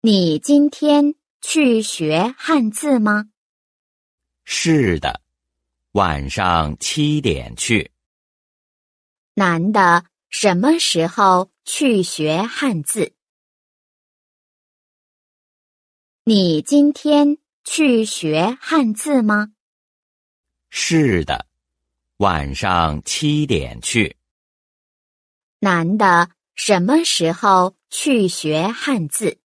你今天去学汉字吗？是的，晚上七点去。男的什么时候去学汉字？你今天去学汉字吗？是的，晚上七点去。男的什么时候去学汉字？